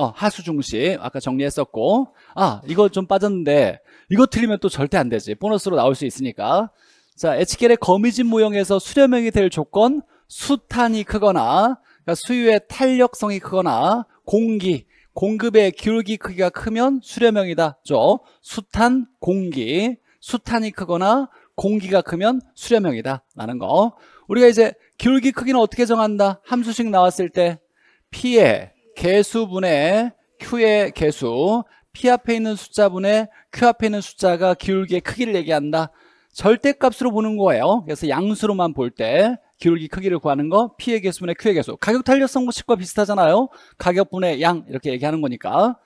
어, 하수중시 아까 정리했었고 아 이거 좀 빠졌는데 이거 틀리면 또 절대 안 되지 보너스로 나올 수 있으니까 자 HQL의 거미집 모형에서 수렴형이 될 조건 수탄이 크거나 그러니까 수유의 탄력성이 크거나 공기 공급의 기울기 크기가 크면 수렴형이다 죠 수탄 공기 수탄이 크거나 공기가 크면 수렴형이다 라는 거 우리가 이제 기울기 크기는 어떻게 정한다 함수식 나왔을 때 P에 개수분의 Q의 개수, P 앞에 있는 숫자분의 Q 앞에 있는 숫자가 기울기의 크기를 얘기한다. 절대값으로 보는 거예요. 그래서 양수로만 볼 때 기울기 크기를 구하는 거 P의 개수분의 Q의 개수. 가격 탄력성 공식과 비슷하잖아요. 가격분의 양 이렇게 얘기하는 거니까.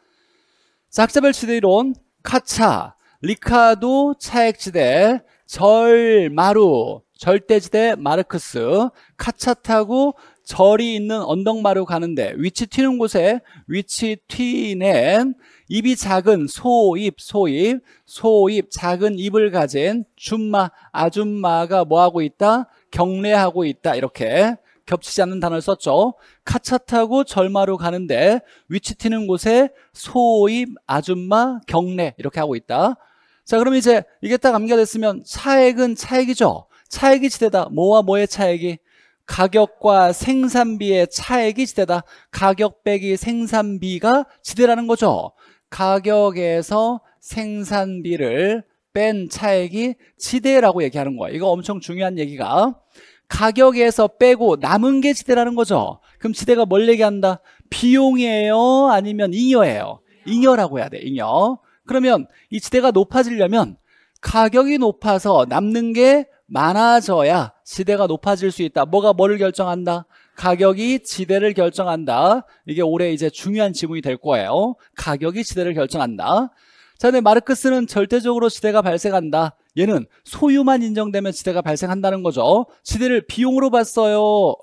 짝 학자별 지대 이론 카차, 리카도 차액지대, 절마루, 절대지대 마르크스, 카차 타고 절이 있는 언덕마루 가는데 위치 튀는 곳에 위치 튀는 입이 작은 소입, 소입, 소입 작은 입을 가진 줌마, 아줌마가 뭐하고 있다? 경례하고 있다 이렇게 겹치지 않는 단어를 썼죠 카차 타고 절마루 가는데 위치 튀는 곳에 소입, 아줌마, 경례 이렇게 하고 있다 자 그럼 이제 이게 딱 암기가 됐으면 차액은 차액이죠 차액이 지대다 뭐와 뭐의 차액이 가격과 생산비의 차액이 지대다. 가격 빼기 생산비가 지대라는 거죠. 가격에서 생산비를 뺀 차액이 지대라고 얘기하는 거야. 이거 엄청 중요한 얘기가 가격에서 빼고 남은 게 지대라는 거죠. 그럼 지대가 뭘 얘기한다? 비용이에요? 아니면 잉여예요? 잉여라고 해야 돼. 잉여. 그러면 이 지대가 높아지려면 가격이 높아서 남는 게 많아져야 지대가 높아질 수 있다. 뭐가 뭐를 결정한다? 가격이 지대를 결정한다. 이게 올해 이제 중요한 지문이 될 거예요. 가격이 지대를 결정한다. 자, 근데 마르크스는 절대적으로 지대가 발생한다. 얘는 소유만 인정되면 지대가 발생한다는 거죠. 지대를 비용으로 봤어요.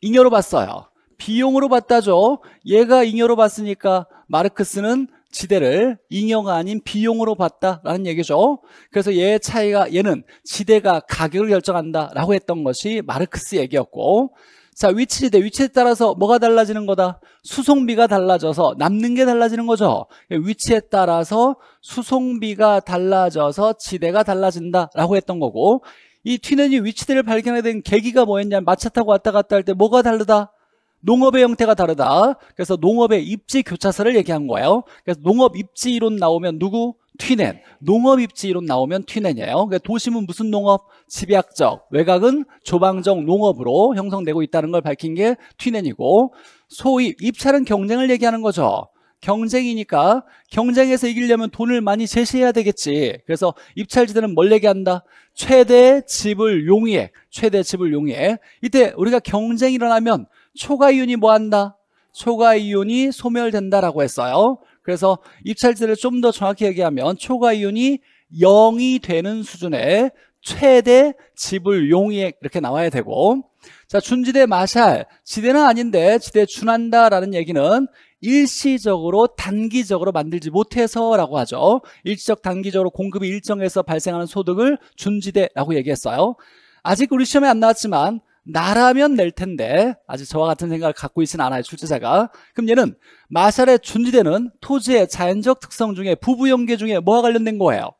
잉여로 봤어요. 비용으로 봤다죠. 얘가 잉여로 봤으니까 마르크스는 지대를 잉여가 아닌 비용으로 봤다라는 얘기죠. 그래서 얘의 차이가 얘는 지대가 가격을 결정한다라고 했던 것이 마르크스 얘기였고 자 위치지대 위치에 따라서 뭐가 달라지는 거다 수송비가 달라져서 남는 게 달라지는 거죠 위치에 따라서 수송비가 달라져서 지대가 달라진다라고 했던 거고 이 튀는 이 위치대를 발견하게 된 계기가 뭐였냐면 마차 타고 왔다 갔다 할 때 뭐가 다르다 농업의 형태가 다르다. 그래서 농업의 입지 교차서를 얘기한 거예요. 그래서 농업 입지 이론 나오면 누구? 튀넨. 농업 입지 이론 나오면 튀넨이에요. 그러니까 도심은 무슨 농업? 집약적. 외곽은 조방적 농업으로 형성되고 있다는 걸 밝힌 게 튀넨이고 소입, 입찰은 경쟁을 얘기하는 거죠. 경쟁이니까 경쟁에서 이기려면 돈을 많이 제시해야 되겠지. 그래서 입찰지대는 뭘 얘기한다? 최대 지불 용이액, 최대 지불 용이액. 이때 우리가 경쟁이 일어나면 초가이윤이 뭐한다? 초가이윤이 소멸된다라고 했어요. 그래서 입찰지를 좀 더 정확히 얘기하면 초가이윤이 0이 되는 수준의 최대 지불용액 이렇게 나와야 되고 자 준지대 마샬 지대는 아닌데 지대 준한다라는 얘기는 일시적으로 단기적으로 만들지 못해서라고 하죠 일시적 단기적으로 공급이 일정해서 발생하는 소득을 준지대라고 얘기했어요 아직 우리 시험에 안 나왔지만 나라면 낼 텐데 아직 저와 같은 생각을 갖고 있지는 않아요 출제자가 그럼 얘는 마샬의 존재되는 토지의 자연적 특성 중에 부부연계 중에 뭐와 관련된 거예요?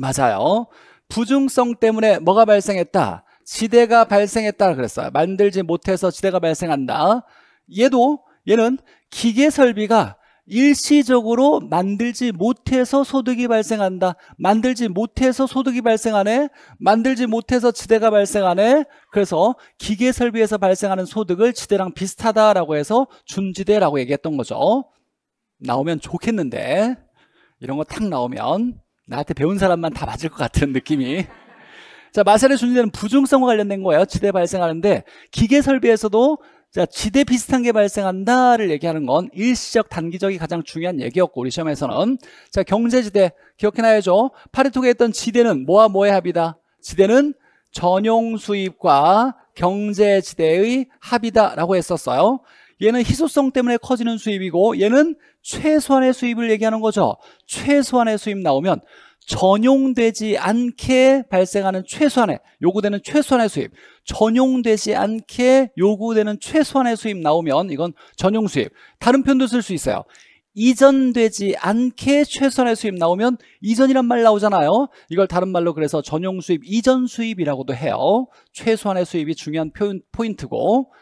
맞아요 부중성 때문에 뭐가 발생했다? 지대가 발생했다 그랬어요 만들지 못해서 지대가 발생한다 얘도 얘는 기계 설비가 일시적으로 만들지 못해서 소득이 발생한다. 만들지 못해서 소득이 발생하네. 만들지 못해서 지대가 발생하네. 그래서 기계 설비에서 발생하는 소득을 지대랑 비슷하다라고 해서 준지대라고 얘기했던 거죠. 나오면 좋겠는데 이런 거 탁 나오면 나한테 배운 사람만 다 맞을 것 같은 느낌이 자 마셀의 준지대는 부중성과 관련된 거예요 지대 발생하는데 기계 설비에서도 자, 지대 비슷한 게 발생한다를 얘기하는 건 일시적, 단기적이 가장 중요한 얘기였고 우리 시험에서는 자, 경제지대 기억해놔야죠. 파리톡에 했던 지대는 뭐와 뭐의 합이다? 지대는 전용 수입과 경제지대의 합이다라고 했었어요. 얘는 희소성 때문에 커지는 수입이고 얘는 최소한의 수입을 얘기하는 거죠. 최소한의 수입 나오면 전용되지 않게 발생하는 최소한의 요구되는 최소한의 수입 전용되지 않게 요구되는 최소한의 수입 나오면 이건 전용 수입 다른 편도 쓸 수 있어요 이전되지 않게 최소한의 수입 나오면 이전이란 말 나오잖아요 이걸 다른 말로 그래서 전용 수입 이전 수입이라고도 해요 최소한의 수입이 중요한 포인트고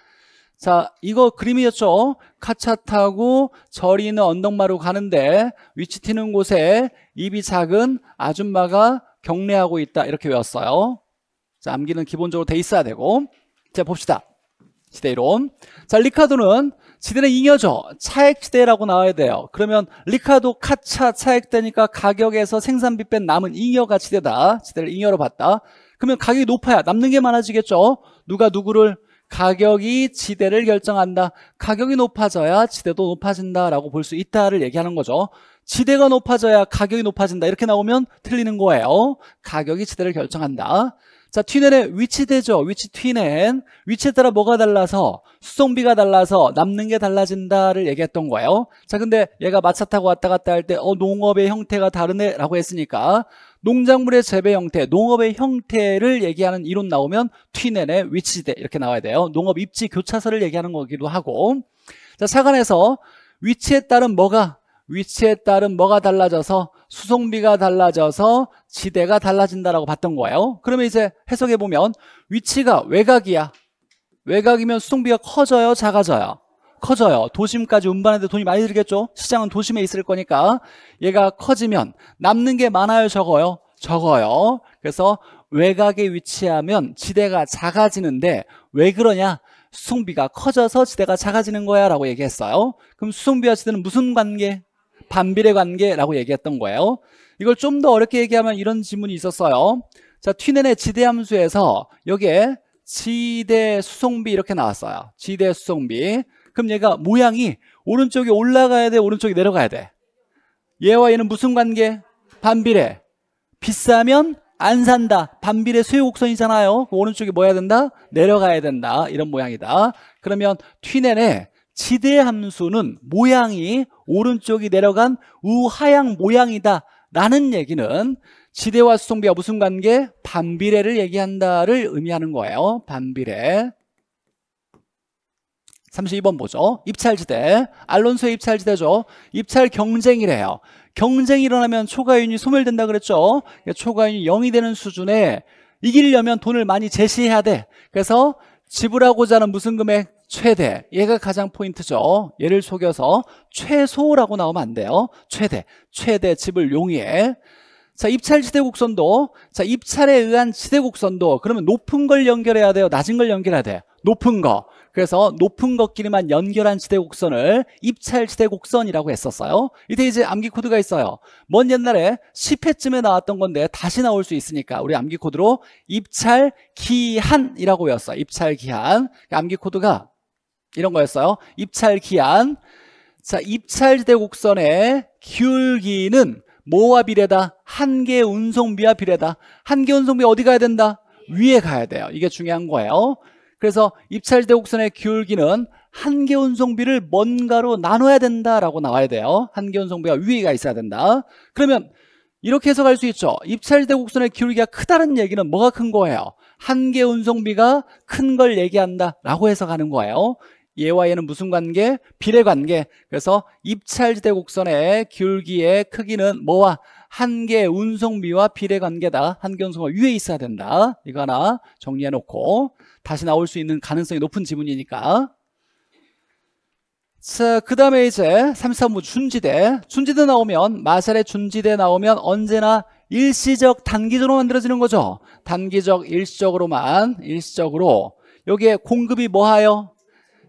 자, 이거 그림이었죠? 카차 타고 절이 있는 언덕마루 가는데 위치 튀는 곳에 입이 작은 아줌마가 경례하고 있다. 이렇게 외웠어요. 자, 암기는 기본적으로 돼 있어야 되고. 자, 봅시다. 시대이론. 자, 리카도는 지대는 잉여죠. 차액지대라고 나와야 돼요. 그러면 리카도 카차 차액되니까 가격에서 생산비 뺀 남은 잉여가 지대다. 지대를 잉여로 봤다. 그러면 가격이 높아야 남는 게 많아지겠죠. 누가 누구를 가격이 지대를 결정한다. 가격이 높아져야 지대도 높아진다라고 볼 수 있다를 얘기하는 거죠. 지대가 높아져야 가격이 높아진다. 이렇게 나오면 틀리는 거예요. 가격이 지대를 결정한다. 자, 튀넨의 위치대죠. 위치 튀넨. 위치에 따라 뭐가 달라서 수송비가 달라서 남는 게 달라진다를 얘기했던 거예요. 자, 근데 얘가 마차 타고 왔다 갔다 할 때 어, 농업의 형태가 다르네라고 했으니까 농작물의 재배 형태, 농업의 형태를 얘기하는 이론 나오면 튀내내 위치대 이렇게 나와야 돼요. 농업 입지 교차서를 얘기하는 거기도 하고 자 사관에서 위치에 따른 뭐가 위치에 따른 뭐가 달라져서 수송비가 달라져서 지대가 달라진다라고 봤던 거예요. 그러면 이제 해석해 보면 위치가 외곽이야. 외곽이면 수송비가 커져요, 작아져요. 커져요. 도심까지 운반하는데 돈이 많이 들겠죠? 시장은 도심에 있을 거니까 얘가 커지면 남는 게 많아요, 적어요? 적어요. 그래서 외곽에 위치하면 지대가 작아지는데 왜 그러냐? 수송비가 커져서 지대가 작아지는 거야 라고 얘기했어요. 그럼 수송비와 지대는 무슨 관계? 반비례 관계라고 얘기했던 거예요. 이걸 좀 더 어렵게 얘기하면 이런 질문이 있었어요. 자, 튜넨의 지대 함수에서 여기에 지대 수송비 이렇게 나왔어요. 지대 수송비. 그럼 얘가 모양이 오른쪽에 올라가야 돼 오른쪽에 내려가야 돼 얘와 얘는 무슨 관계? 반비례 비싸면 안 산다 반비례 수요곡선이잖아요 오른쪽에 뭐 해야 된다? 내려가야 된다 이런 모양이다 그러면 튀넨의 지대 함수는 모양이 오른쪽이 내려간 우하향 모양이다 라는 얘기는 지대와 수송비가 무슨 관계? 반비례를 얘기한다를 의미하는 거예요 반비례 32번 보죠. 입찰지대. 알론소의 입찰지대죠. 입찰 경쟁이래요. 경쟁이 일어나면 초과윤이 소멸된다 그랬죠. 그러니까 초과윤이 0이 되는 수준에 이기려면 돈을 많이 제시해야 돼. 그래서 지불하고자 하는 무슨 금액? 최대. 얘가 가장 포인트죠. 얘를 속여서 최소라고 나오면 안 돼요. 최대. 최대 지불 용이에. 자, 입찰 지대곡선도. 자, 입찰에 의한 지대곡선도. 그러면 높은 걸 연결해야 돼요? 낮은 걸 연결해야 돼요? 높은 거. 그래서 높은 것끼리만 연결한 지대 곡선을 입찰 지대 곡선이라고 했었어요. 이때 이제 암기 코드가 있어요. 먼 옛날에 10회쯤에 나왔던 건데 다시 나올 수 있으니까 우리 암기 코드로 입찰 기한이라고 외웠어요. 입찰 기한. 암기 코드가 이런 거였어요. 입찰 기한. 자, 입찰 지대 곡선의 기울기는 뭐와 비례다. 한계 운송비와 비례다. 한계 운송비 어디 가야 된다? 위에 가야 돼요. 이게 중요한 거예요. 그래서 입찰대 곡선의 기울기는 한계 운송비를 뭔가로 나눠야 된다라고 나와야 돼요. 한계 운송비가 위에가 있어야 된다. 그러면 이렇게 해석할 수 있죠. 입찰대 곡선의 기울기가 크다는 얘기는 뭐가 큰 거예요? 한계 운송비가 큰 걸 얘기한다라고 해석하는 거예요. 얘와 얘는 무슨 관계? 비례 관계. 그래서 입찰대 곡선의 기울기의 크기는 뭐와 한계, 운송비와 비례 관계다. 한계운송과 위에 있어야 된다. 이거 하나 정리해놓고 다시 나올 수 있는 가능성이 높은 지문이니까 자, 그 다음에 이제 33부 준지대. 준지대 나오면, 마샬의 준지대 나오면 언제나 일시적 단기적으로 만들어지는 거죠. 단기적, 일시적으로만, 일시적으로. 여기에 공급이 뭐하여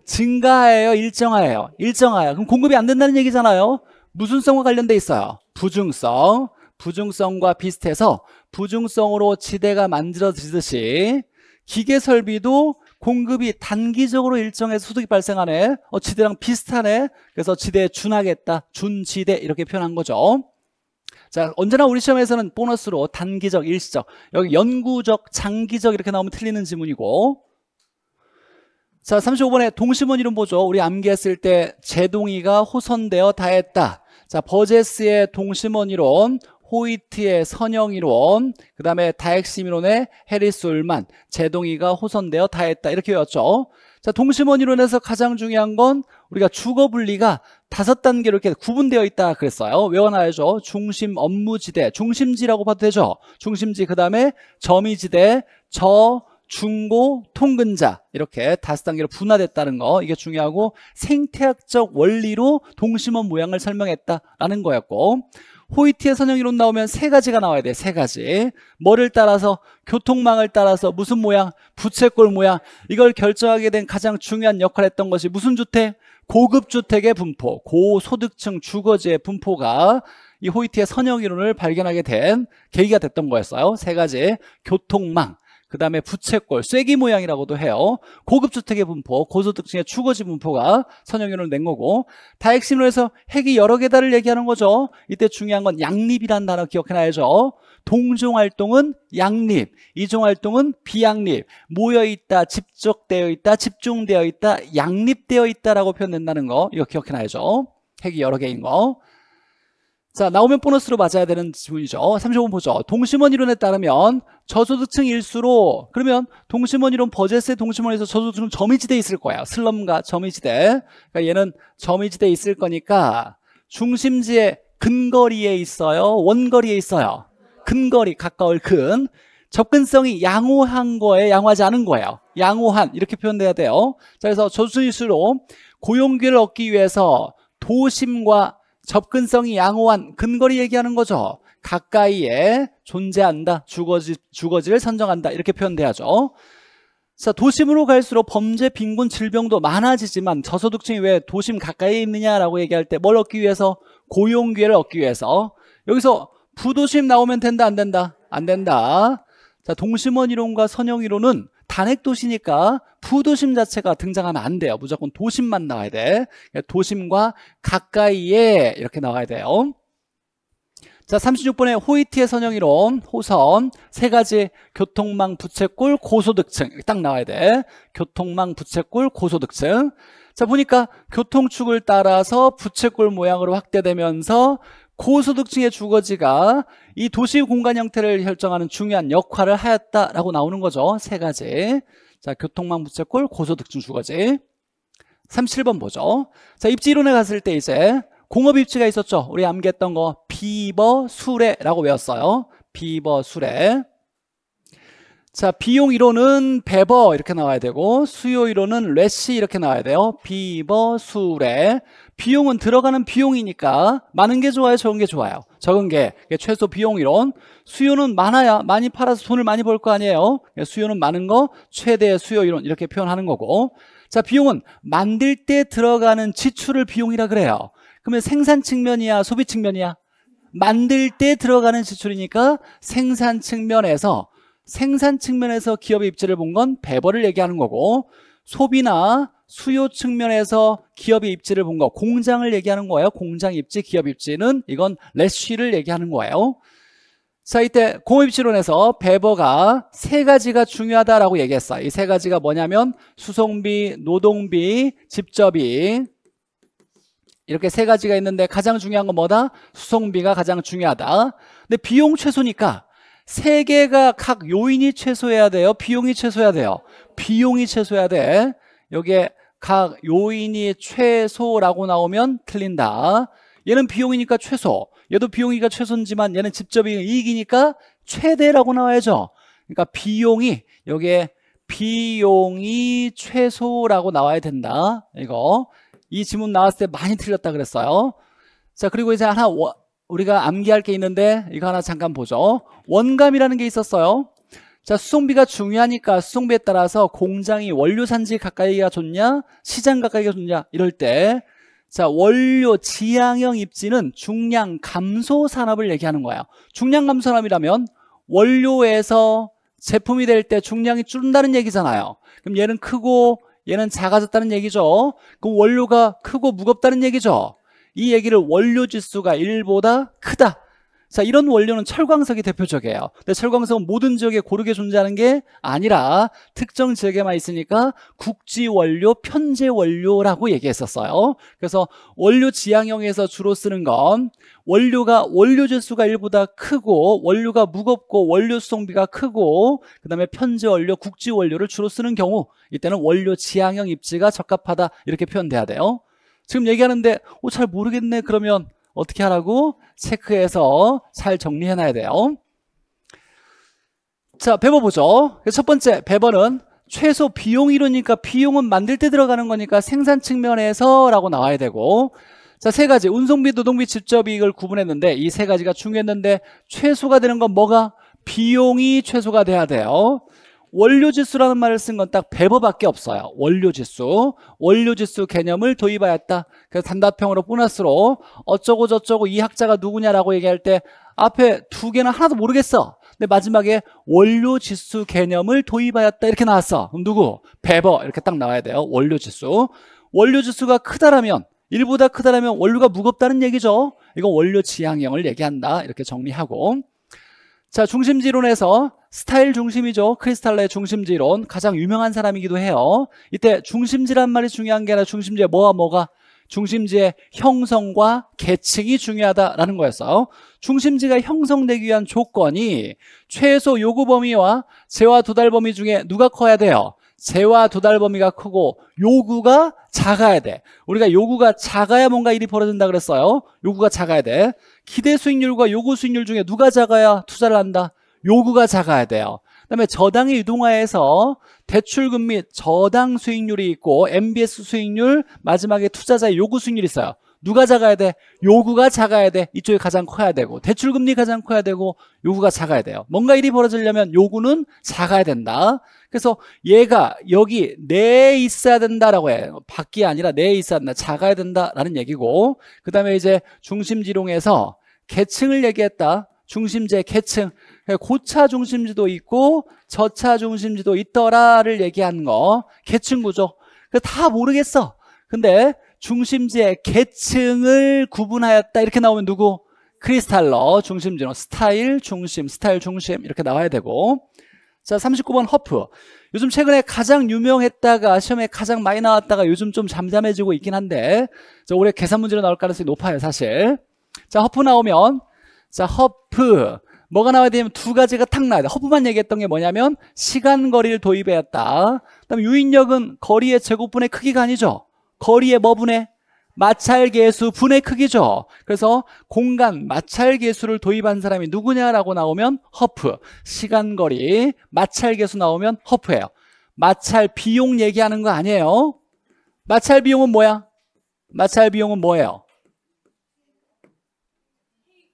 증가하예요? 일정하여요일정하여요 그럼 공급이 안 된다는 얘기잖아요. 무슨 성과 관련돼 있어요? 부증성 부중성과 비슷해서 부중성으로 지대가 만들어지듯이 기계 설비도 공급이 단기적으로 일정해서 소득이 발생하네 어, 지대랑 비슷하네 그래서 지대에 준하겠다 준지대 이렇게 표현한 거죠 자 언제나 우리 시험에서는 보너스로 단기적, 일시적 여기 연구적, 장기적 이렇게 나오면 틀리는 지문이고 자 35번에 동심원 이름 보죠 우리 암기했을 때 제동이가 호선되어 다했다 자 버제스의 동심원 이론 호이트의 선형이론그 다음에 다핵심이론의 해리스 울만, 제동이가 호선되어 다했다 이렇게 외웠죠. 자, 동심원 이론에서 가장 중요한 건 우리가 주거 분리가 다섯 단계로 이렇게 구분되어 있다 그랬어요. 외워놔야죠. 중심 업무지대, 중심지라고 봐도 되죠. 중심지 그 다음에 점이지대, 저, 중고, 통근자 이렇게 다섯 단계로 분화됐다는 거 이게 중요하고 생태학적 원리로 동심원 모양을 설명했다라는 거였고 호이티의 선형이론 나오면 세 가지가 나와야 돼. 세 가지. 뭐를 따라서 교통망을 따라서 무슨 모양 부채꼴 모양 이걸 결정하게 된 가장 중요한 역할을 했던 것이 무슨 주택? 고급 주택의 분포, 고소득층 주거지의 분포가 이 호이티의 선형이론을 발견하게 된 계기가 됐던 거였어요. 세 가지. 교통망, 그 다음에 부채꼴, 쐐기 모양이라고도 해요. 고급 주택의 분포, 고소득층의 주거지 분포가 선형유을낸 거고 다핵심으로 해서 핵이 여러 개다를 얘기하는 거죠. 이때 중요한 건 양립이라는 단어 기억해놔야죠. 동종활동은 양립, 이종활동은 비양립, 모여있다, 집적되어 있다, 집중되어 있다, 양립되어 있다라고 표현된다는 거 이거 기억해놔야죠. 핵이 여러 개인 거. 자 나오면 보너스로 맞아야 되는 질문이죠 35번 보죠 동심원 이론에 따르면 저소득층 일수로 그러면 동심원 이론 버젯의 동심원에서 저소득층은 점이지대에 있을 거야 슬럼과 점이지대 그러니까 얘는 점이지대에 있을 거니까 중심지에 근거리에 있어요 원거리에 있어요 근거리 가까울 큰 접근성이 양호한 거에 양호하지 않은 거예요 양호한 이렇게 표현돼야 돼요 자 그래서 저소득층 일수로 고용기를 얻기 위해서 도심과 접근성이 양호한 근거리 얘기하는 거죠. 가까이에 존재한다, 주거지, 주거지를 선정한다 이렇게 표현돼야죠. 자 도심으로 갈수록 범죄, 빈곤, 질병도 많아지지만 저소득층이 왜 도심 가까이에 있느냐라고 얘기할 때 뭘 얻기 위해서? 고용 기회를 얻기 위해서 여기서 부도심 나오면 된다 안 된다? 안 된다 자 동심원 이론과 선형 이론은 단핵 도시니까 부도심 자체가 등장하면 안 돼요. 무조건 도심만 나와야 돼. 그러니까 도심과 가까이에 이렇게 나와야 돼요. 자, 3 6번에 호이티의 선형이론, 호선, 세 가지 교통망 부채꼴 고소득층. 딱 나와야 돼. 교통망 부채꼴 고소득층. 자, 보니까 교통축을 따라서 부채꼴 모양으로 확대되면서 고소득층의 주거지가 이 도시 공간 형태를 결정하는 중요한 역할을 하였다라고 나오는 거죠. 세 가지. 자, 교통망 부채꼴 고소득증 주거제 37번 보죠. 자, 입지 론에 갔을 때 이제 공업 입지가 있었죠. 우리 암기했던 거 비버 수레라고 외웠어요. 비버 수레. 자, 비용 1호는 배버 이렇게 나와야 되고 수요 1호는 레시 이렇게 나와야 돼요. 비버 수레. 비용은 들어가는 비용이니까 많은 게 좋아요, 적은 게 좋아요. 적은 게 최소 비용 1론 수요는 많아야 많이 팔아서 돈을 많이 벌 거 아니에요. 예, 수요는 많은 거 최대 수요 1론 이렇게 표현하는 거고. 자, 비용은 만들 때 들어가는 지출을 비용이라 그래요. 그러면 생산 측면이야, 소비 측면이야? 만들 때 들어가는 지출이니까 생산 측면에서 생산 측면에서 기업의 입지를 본 건 배벌을 얘기하는 거고 소비나 수요 측면에서 기업의 입지를 본 거 공장을 얘기하는 거예요 공장 입지, 기업 입지는 이건 레쉬를 얘기하는 거예요 자 이때 공업입지론에서 배버가세 가지가 중요하다라고 얘기했어요 이 세 가지가 뭐냐면 수송비, 노동비, 집접이 이렇게 세 가지가 있는데 가장 중요한 건 뭐다? 수송비가 가장 중요하다 근데 비용 최소니까 세 개가 각 요인이 최소해야 돼요? 비용이 최소해야 돼요? 비용이 최소해야 돼. 여기에 각 요인이 최소라고 나오면 틀린다. 얘는 비용이니까 최소. 얘도 비용이니까 최소지만 얘는 직접이 이익이니까 최대라고 나와야죠. 그러니까 비용이 여기에 비용이 최소라고 나와야 된다. 이거 이 지문 나왔을 때 많이 틀렸다 그랬어요. 자 그리고 이제 하나 우리가 암기할 게 있는데 이거 하나 잠깐 보죠. 원감이라는 게 있었어요. 자, 수송비가 중요하니까 수송비에 따라서 공장이 원료 산지 가까이가 좋냐, 시장 가까이가 좋냐 이럴 때 자, 원료 지향형 입지는 중량 감소 산업을 얘기하는 거예요. 중량 감소 산업이라면 원료에서 제품이 될 때 중량이 줄는다는 얘기잖아요. 그럼 얘는 크고 얘는 작아졌다는 얘기죠. 그럼 원료가 크고 무겁다는 얘기죠. 이 얘기를 원료 지수가 1보다 크다. 자, 이런 원료는 철광석이 대표적이에요. 근데 철광석은 모든 지역에 고르게 존재하는 게 아니라 특정 지역에만 있으니까 국지 원료, 편제 원료라고 얘기했었어요. 그래서 원료 지향형에서 주로 쓰는 건 원료가 원료 지수가 1보다 크고 원료가 무겁고 원료 수송비가 크고 그다음에 편제 원료, 국지 원료를 주로 쓰는 경우 이때는 원료 지향형 입지가 적합하다 이렇게 표현돼야 돼요. 지금 얘기하는데 어, 잘 모르겠네 그러면 어떻게 하라고? 체크해서 잘 정리해놔야 돼요 자, 배워 보죠. 첫 번째, 배번은 최소 비용이러니까 비용은 만들 때 들어가는 거니까 생산 측면에서 라고 나와야 되고 자, 세 가지, 운송비, 노동비, 직접이익을 구분했는데 이 세 가지가 중요했는데 최소가 되는 건 뭐가? 비용이 최소가 돼야 돼요. 원료지수라는 말을 쓴 건딱 배버밖에 없어요. 원료지수. 원료지수 개념을 도입하였다. 그래서 단답형으로 보너스로 어쩌고 저쩌고 이 학자가 누구냐라고 얘기할 때 앞에 두 개는 하나도 모르겠어. 근데 마지막에 원료지수 개념을 도입하였다 이렇게 나왔어. 그럼 누구? 배버 이렇게 딱 나와야 돼요. 원료지수. 원료지수가 크다라면 1보다 크다라면 원료가 무겁다는 얘기죠. 이거 원료 지향형을 얘기한다. 이렇게 정리하고 자 중심지론에서 스타일 중심이죠. 크리스탈의 중심지론 가장 유명한 사람이기도 해요. 이때 중심지란 말이 중요한 게 아니라 중심지에 뭐와 뭐가 중심지의 형성과 계층이 중요하다라는 거였어요. 중심지가 형성되기 위한 조건이 최소 요구 범위와 재화 도달 범위 중에 누가 커야 돼요? 재화 도달 범위가 크고 요구가 작아야 돼. 우리가 요구가 작아야 뭔가 일이 벌어진다 그랬어요. 요구가 작아야 돼. 기대 수익률과 요구 수익률 중에 누가 작아야 투자를 한다? 요구가 작아야 돼요. 그다음에 저당의 유동화에서 대출금 및 저당 수익률이 있고 MBS 수익률 마지막에 투자자의 요구 수익률이 있어요. 누가 작아야 돼? 요구가 작아야 돼. 이쪽이 가장 커야 되고 대출금리 가장 커야 되고 요구가 작아야 돼요. 뭔가 일이 벌어지려면 요구는 작아야 된다. 그래서 얘가 여기 내에 있어야 된다라고 해요. 밖이 아니라 내에 있어야 된다. 작아야 된다라는 얘기고 그 다음에 이제 중심지롱에서 계층을 얘기했다. 중심지의 계층. 고차 중심지도 있고 저차 중심지도 있더라를 얘기하는 거. 계층 구조. 그러니까 다 모르겠어. 근데 중심지의 계층을 구분하였다 이렇게 나오면 누구? 크리스탈러 중심지로 스타일 중심 스타일 중심 이렇게 나와야 되고 자 39번 허프 요즘 최근에 가장 유명했다가 시험에 가장 많이 나왔다가 요즘 좀 잠잠해지고 있긴 한데 자, 올해 계산 문제로 나올 가능성이 높아요 사실 자 허프 나오면 자 허프 뭐가 나와야 되냐면 두 가지가 탁 나와야 돼. 허브만 얘기했던 게 뭐냐면 시간 거리를 도입해야 했다. 그다음에 유인력은 거리의 제곱분의 크기가 아니죠. 거리의 뭐 분의 마찰계수 분의 크기죠. 그래서 공간 마찰계수를 도입한 사람이 누구냐라고 나오면 허프, 시간거리, 마찰계수 나오면 허프예요. 마찰 비용 얘기하는 거 아니에요. 마찰 비용은 뭐야? 마찰 비용은 뭐예요?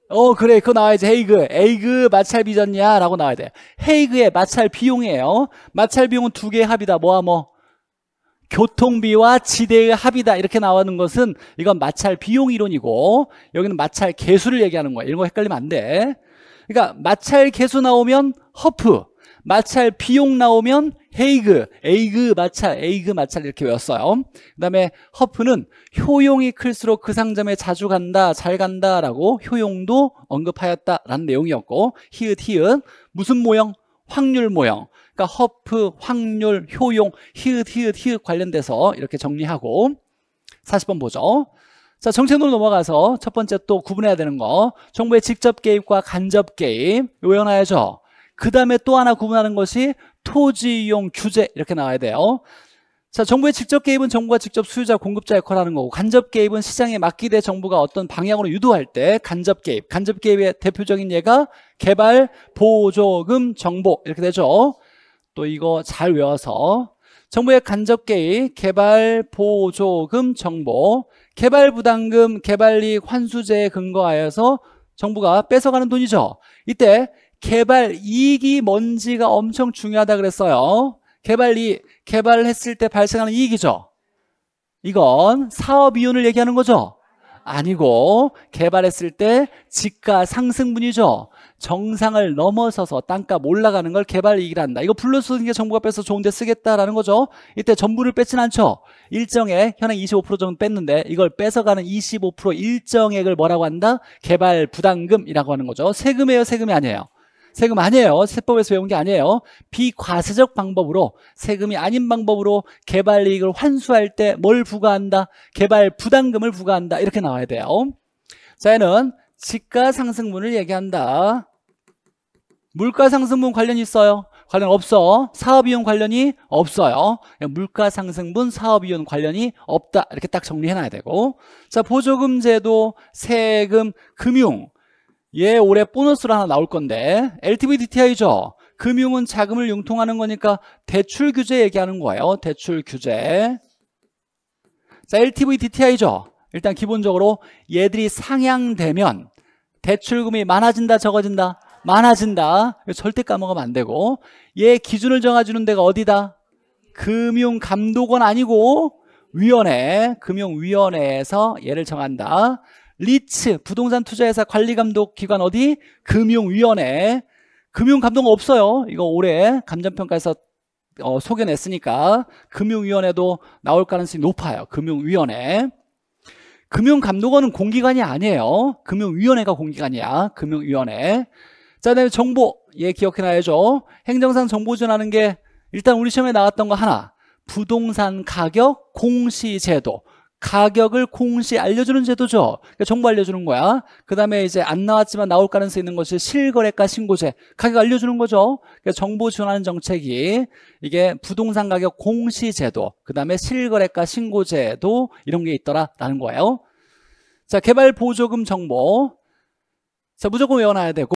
어 그래 그거 나와야지 헤이그 에이그 마찰 비전이야 라고 나와야 돼 헤이그의 마찰 비용이에요 마찰 비용은 두 개의 합이다 뭐와 뭐 교통비와 지대의 합이다 이렇게 나오는 것은 이건 마찰 비용 이론이고 여기는 마찰 개수를 얘기하는 거야 이런 거 헷갈리면 안돼 그러니까 마찰 개수 나오면 허프 마찰 비용 나오면 헤이그, 에이그 마찰, 에이그 마찰 이렇게 외웠어요. 그 다음에 허프는 효용이 클수록 그 상점에 자주 간다, 잘 간다라고 효용도 언급하였다라는 내용이었고 히읗, 히읗, 무슨 모형? 확률 모형. 그러니까 허프, 확률, 효용, 히읗, 히읗, 히읗 관련돼서 이렇게 정리하고 40번 보죠. 자, 정책론 넘어가서 첫 번째 또 구분해야 되는 거. 정부의 직접 개입과 간접 개입. 요연하야죠. 그 다음에 또 하나 구분하는 것이 토지 이용 규제 이렇게 나와야 돼요. 자, 정부의 직접 개입은 정부가 직접 수요자 공급자 역할을 하는 거고 간접 개입은 시장에 맡기되 정부가 어떤 방향으로 유도할 때 간접 개입. 간접 개입의 대표적인 예가 개발 보조금 정보 이렇게 되죠. 또 이거 잘 외워서 정부의 간접계의 개발보조금 정보, 개발부담금, 개발리익 환수제에 근거하여서 정부가 뺏어가는 돈이죠. 이때 개발이익이 뭔지가 엄청 중요하다 그랬어요. 개발이 개발했을 때 발생하는 이익이죠. 이건 사업이윤을 얘기하는 거죠. 아니고 개발했을 때 지가 상승분이죠. 정상을 넘어서서 땅값 올라가는 걸 개발 이익을 한다. 이거 불로 쓰는 게 정부가 빼서 좋은데 쓰겠다라는 거죠. 이때 전부를 뺏진 않죠. 일정에 현행 25% 정도 뺐는데 이걸 뺏어가는 25% 일정액을 뭐라고 한다? 개발 부담금이라고 하는 거죠. 세금이에요, 세금이 아니에요. 세금 아니에요. 세법에서 배운 게 아니에요. 비과세적 방법으로 세금이 아닌 방법으로 개발 이익을 환수할 때 뭘 부과한다? 개발 부담금을 부과한다. 이렇게 나와야 돼요. 자, 얘는 지가 상승분을 얘기한다. 물가상승분 관련 있어요? 관련 없어. 사업이용 관련이 없어요. 물가상승분 사업이용 관련이 없다. 이렇게 딱 정리해놔야 되고 자 보조금 제도, 세금, 금융 얘 예, 올해 보너스로 하나 나올 건데 LTV DTI죠. 금융은 자금을 융통하는 거니까 대출 규제 얘기하는 거예요. 대출 규제 자 LTV DTI죠. 일단 기본적으로 얘들이 상향되면 대출금이 많아진다 적어진다 많아진다. 절대 까먹으면 안 되고 얘 기준을 정해주는 데가 어디다? 금융감독원 아니고 위원회, 금융위원회에서 얘를 정한다. 리츠, 부동산 투자회사 관리감독 기관 어디? 금융위원회. 금융감독은 없어요. 이거 올해 감정평가에서 어, 소개냈으니까 금융위원회도 나올 가능성이 높아요. 금융위원회. 금융감독원은 공기관이 아니에요. 금융위원회가 공기관이야. 금융위원회. 자, 그다음에 정보. 예, 기억해놔야죠. 행정상 정보전하는 게 일단 우리 시험에 나왔던 거 하나. 부동산 가격 공시 제도. 가격을 공시 알려주는 제도죠. 그러니까 정보 알려주는 거야. 그 다음에 이제 안 나왔지만 나올 가능성이 있는 것이 실거래가 신고제. 가격 알려주는 거죠. 그러니까 정보 지원하는 정책이 이게 부동산 가격 공시 제도, 그 다음에 실거래가 신고제도 이런 게 있더라라는 거예요. 자, 개발 보조금 정보. 자, 무조건 외워놔야 되고.